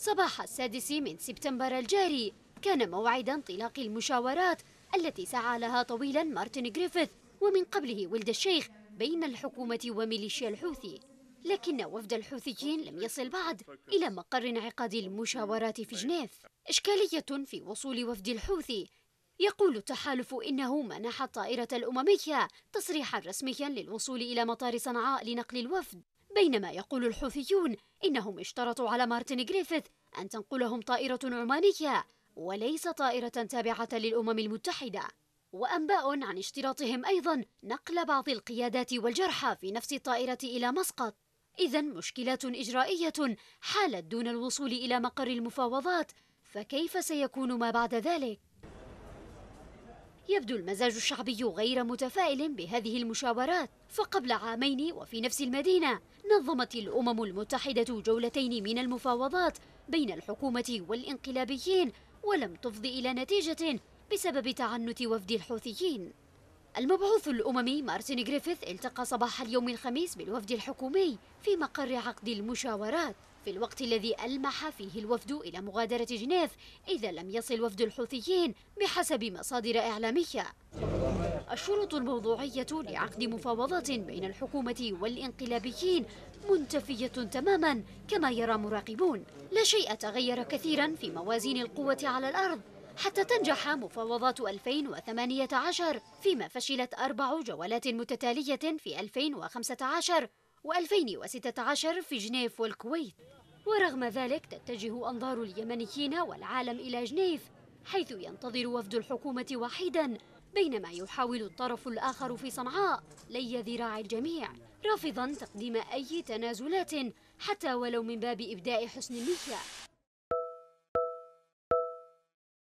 صباح السادس من سبتمبر الجاري كان موعد انطلاق المشاورات التي سعى لها طويلا مارتن جريفيث ومن قبله ولد الشيخ بين الحكومة وميليشيا الحوثي لكن وفد الحوثيين لم يصل بعد إلى مقر انعقاد المشاورات في جنيف إشكالية في وصول وفد الحوثي يقول التحالف إنه منح الطائرة الأممية تصريحا رسميا للوصول إلى مطار صنعاء لنقل الوفد بينما يقول الحوثيون إنهم اشترطوا على مارتن جريفيث أن تنقلهم طائرة عمانية وليس طائرة تابعة للأمم المتحدة وأنباء عن اشتراطهم أيضا نقل بعض القيادات والجرحى في نفس الطائرة إلى مسقط إذا مشكلات إجرائية حالت دون الوصول إلى مقر المفاوضات فكيف سيكون ما بعد ذلك؟ يبدو المزاج الشعبي غير متفائل بهذه المشاورات فقبل عامين وفي نفس المدينة نظمت الأمم المتحدة جولتين من المفاوضات بين الحكومة والإنقلابيين ولم تفض إلى نتيجة بسبب تعنت وفد الحوثيين المبعوث الأممي مارتن جريفيث التقى صباح اليوم الخميس بالوفد الحكومي في مقر عقد المشاورات في الوقت الذي ألمح فيه الوفد إلى مغادرة جنيف إذا لم يصل وفد الحوثيين بحسب مصادر إعلامية الشروط الموضوعية لعقد مفاوضات بين الحكومة والإنقلابيين منتفية تماما كما يرى مراقبون لا شيء تغير كثيرا في موازين القوة على الأرض حتى تنجح مفاوضات 2018 فيما فشلت أربع جولات متتالية في 2015 و2016 في جنيف والكويت ورغم ذلك تتجه أنظار اليمنيين والعالم إلى جنيف حيث ينتظر وفد الحكومة وحيدا بينما يحاول الطرف الآخر في صنعاء لي ذراع الجميع رافضا تقديم أي تنازلات حتى ولو من باب إبداء حسن النية